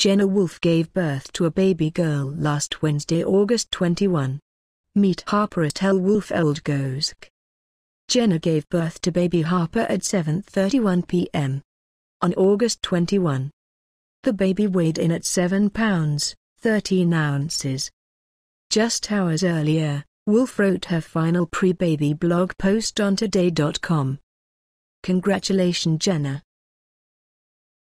Jenna Wolfe gave birth to a baby girl last Wednesday, August 21. Meet Harper at Hell Wolfe Old Jenna gave birth to baby Harper at 7.31 p.m. on August 21. The baby weighed in at 7 pounds, 13 ounces. Just hours earlier, Wolf wrote her final pre-baby blog post on Today.com. Congratulations Jenna.